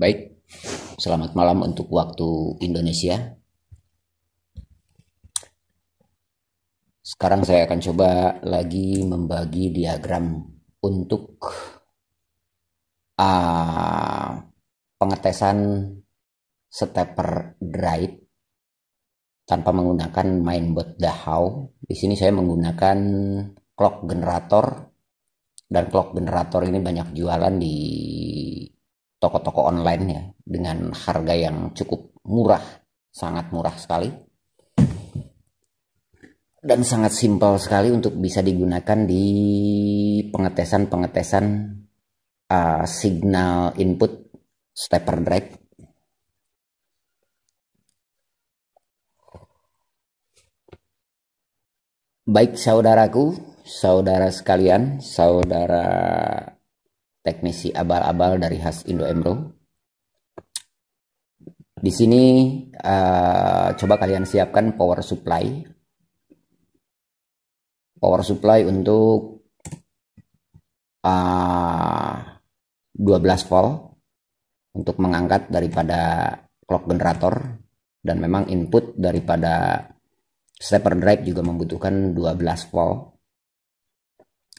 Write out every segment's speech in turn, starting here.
Baik, selamat malam untuk waktu Indonesia. Sekarang saya akan coba lagi membagi diagram untuk uh, pengetesan stepper drive tanpa menggunakan mainboard dahau. Di sini saya menggunakan clock generator dan clock generator ini banyak jualan di toko-toko online ya dengan harga yang cukup murah, sangat murah sekali. Dan sangat simpel sekali untuk bisa digunakan di pengetesan-pengetesan uh, signal input stepper drive. Baik saudaraku, saudara sekalian, saudara teknisi abal-abal dari khas Indo Emro. Di sini uh, coba kalian siapkan power supply. Power supply untuk uh, eh, 12 volt untuk mengangkat daripada clock generator dan memang input daripada stepper drive juga membutuhkan 12 volt.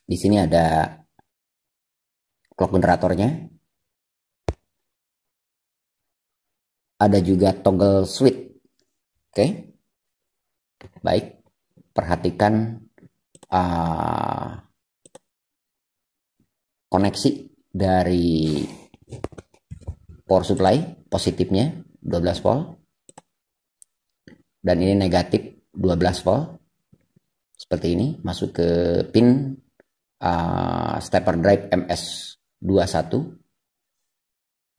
Di sini ada clock generatornya. Ada juga toggle switch. Oke. Okay. Baik. Perhatikan uh, koneksi dari power supply positifnya 12 volt dan ini negatif 12 volt seperti ini masuk ke pin uh, stepper drive MS 21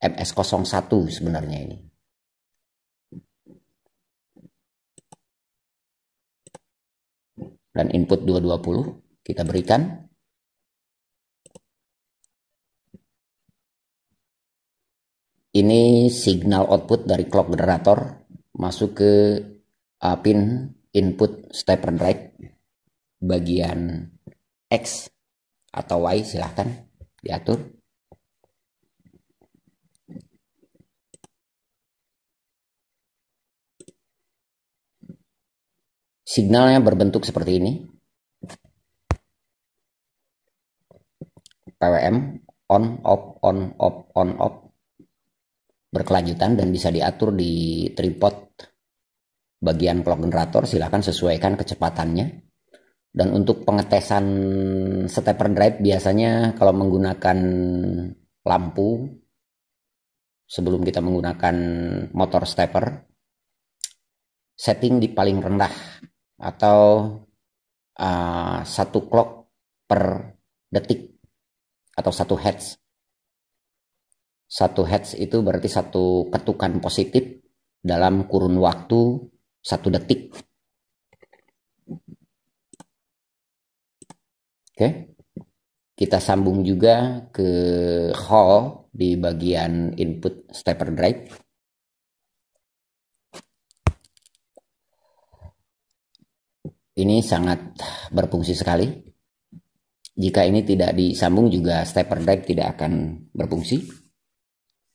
MS01 sebenarnya ini. Dan input 220 kita berikan. Ini signal output dari clock generator masuk ke pin input step and right bagian X atau Y silahkan diatur signalnya berbentuk seperti ini PWM on off on off on off berkelanjutan dan bisa diatur di tripod bagian clock generator silahkan sesuaikan kecepatannya dan untuk pengetesan stepper drive biasanya kalau menggunakan lampu sebelum kita menggunakan motor stepper setting di paling rendah atau uh, satu clock per detik atau satu hertz. Satu hertz itu berarti satu ketukan positif dalam kurun waktu satu detik Oke, kita sambung juga ke hall di bagian input stepper drive. Ini sangat berfungsi sekali. Jika ini tidak disambung juga stepper drive tidak akan berfungsi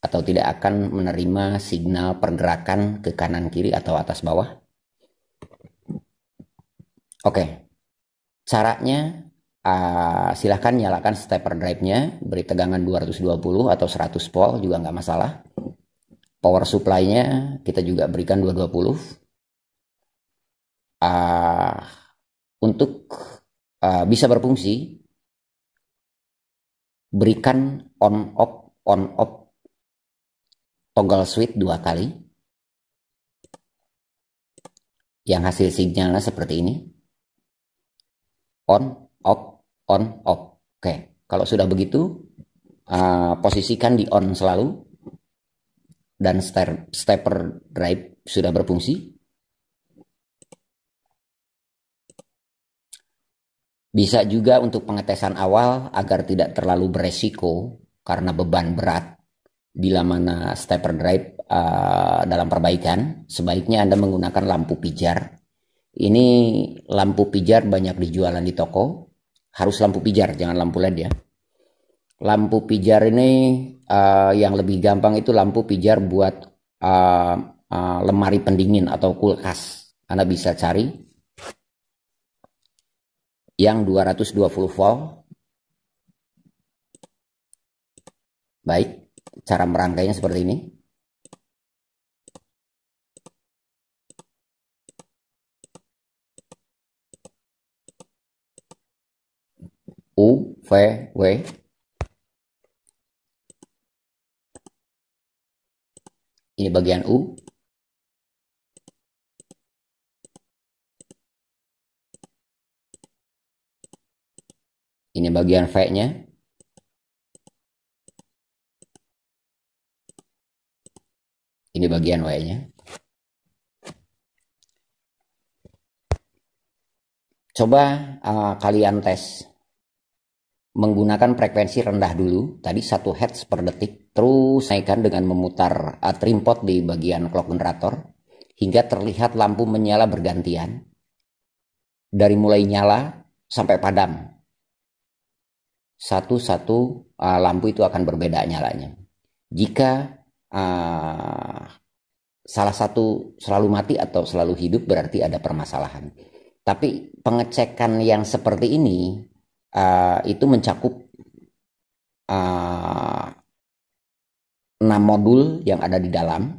atau tidak akan menerima signal pergerakan ke kanan kiri atau atas bawah. Oke. Caranya uh, silahkan nyalakan stepper drive-nya, beri tegangan 220 atau 100 volt juga nggak masalah. Power supply-nya kita juga berikan 220. Uh, ah, untuk uh, bisa berfungsi, berikan on off on off toggle switch dua kali yang hasil sinyalnya seperti ini on off on off. Oke, kalau sudah begitu uh, posisikan di on selalu dan step, stepper drive sudah berfungsi. Bisa juga untuk pengetesan awal agar tidak terlalu beresiko karena beban berat bila mana stepper drive uh, dalam perbaikan sebaiknya Anda menggunakan lampu pijar. Ini lampu pijar banyak dijualan di toko harus lampu pijar, jangan lampu LED ya. Lampu pijar ini uh, yang lebih gampang itu lampu pijar buat uh, uh, lemari pendingin atau kulkas. Anda bisa cari yang 220 volt. Baik, cara merangkainya seperti ini. V, W. Ini bagian U. Ini bagian V-nya. Ini bagian w nya Coba uh, kalian tes menggunakan frekuensi rendah dulu, tadi satu Hz per detik, terus naikkan dengan memutar uh, trim pot di bagian clock generator, hingga terlihat lampu menyala bergantian, dari mulai nyala sampai padam. Satu-satu uh, lampu itu akan berbeda nyalanya. Jika uh, salah satu selalu mati atau selalu hidup berarti ada permasalahan. Tapi pengecekan yang seperti ini Eh, itu mencakup uh, eh, 6 modul yang ada di dalam.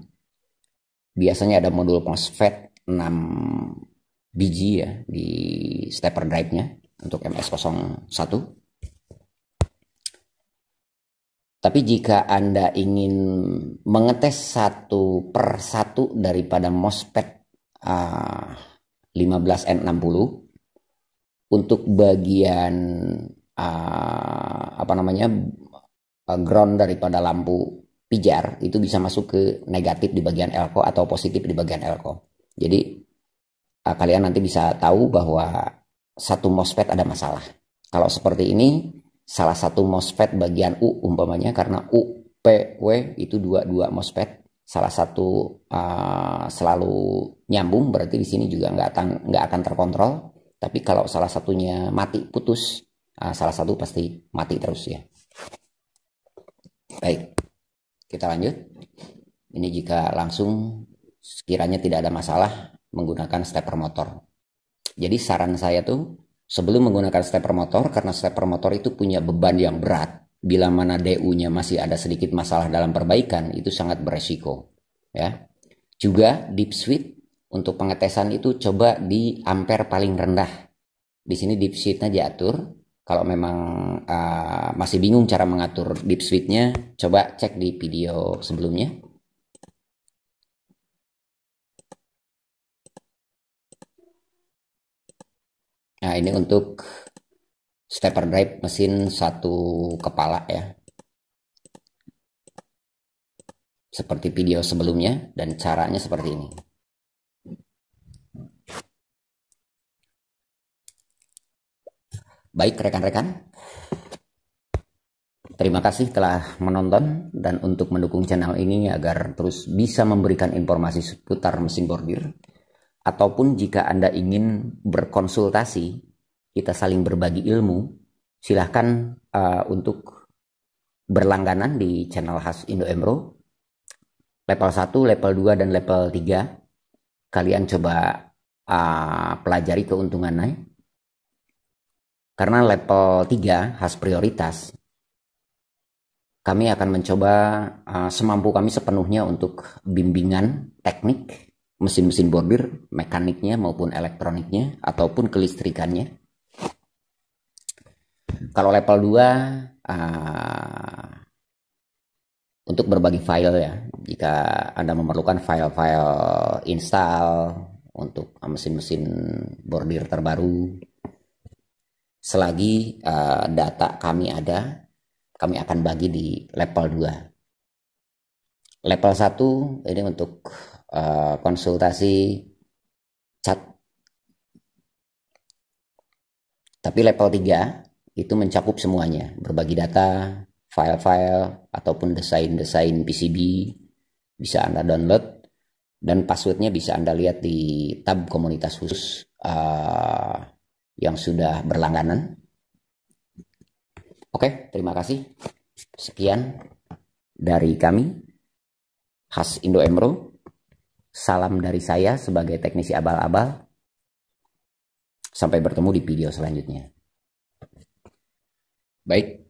Biasanya ada modul MOSFET 6 biji ya di stepper drive-nya untuk MS01. Tapi jika Anda ingin mengetes satu per satu daripada MOSFET eh, uh, 15N60, untuk bagian uh, apa namanya uh, ground daripada lampu pijar itu bisa masuk ke negatif di bagian elko atau positif di bagian elko. Jadi uh, kalian nanti bisa tahu bahwa satu MOSFET ada masalah. Kalau seperti ini salah satu MOSFET bagian U umpamanya karena U P W itu dua dua MOSFET salah satu uh, selalu nyambung berarti di sini juga nggak akan nggak akan terkontrol tapi kalau salah satunya mati putus, ah, salah satu pasti mati terus ya. Baik, kita lanjut. Ini jika langsung sekiranya tidak ada masalah menggunakan stepper motor. Jadi saran saya tuh sebelum menggunakan stepper motor karena stepper motor itu punya beban yang berat. Bila mana DU-nya masih ada sedikit masalah dalam perbaikan itu sangat beresiko. Ya. Juga deep switch. Untuk pengetesan itu coba di ampere paling rendah. Di sini deep nya diatur. Kalau memang uh, masih bingung cara mengatur deep nya coba cek di video sebelumnya. Nah ini untuk stepper drive mesin satu kepala ya. Seperti video sebelumnya dan caranya seperti ini. Baik rekan-rekan, terima kasih telah menonton dan untuk mendukung channel ini agar terus bisa memberikan informasi seputar mesin bordir. Ataupun jika Anda ingin berkonsultasi, kita saling berbagi ilmu, silahkan uh, untuk berlangganan di channel khas Indo Emro. Level 1, level 2, dan level 3. Kalian coba uh, pelajari keuntungannya karena level 3 khas prioritas, kami akan mencoba uh, semampu kami sepenuhnya untuk bimbingan teknik mesin-mesin bordir, mekaniknya maupun elektroniknya ataupun kelistrikannya. Kalau level 2 uh, eh, untuk berbagi file ya. Jika Anda memerlukan file-file install untuk mesin-mesin bordir terbaru selagi uh, data kami ada, kami akan bagi di level 2. Level 1 ini untuk uh, konsultasi chat. Tapi level 3 itu mencakup semuanya, berbagi data, file-file, ataupun desain-desain PCB bisa Anda download dan passwordnya bisa Anda lihat di tab komunitas khusus uh, yang sudah berlangganan. Oke, terima kasih. Sekian dari kami, khas Indo Emro. Salam dari saya sebagai teknisi abal-abal. Sampai bertemu di video selanjutnya. Baik,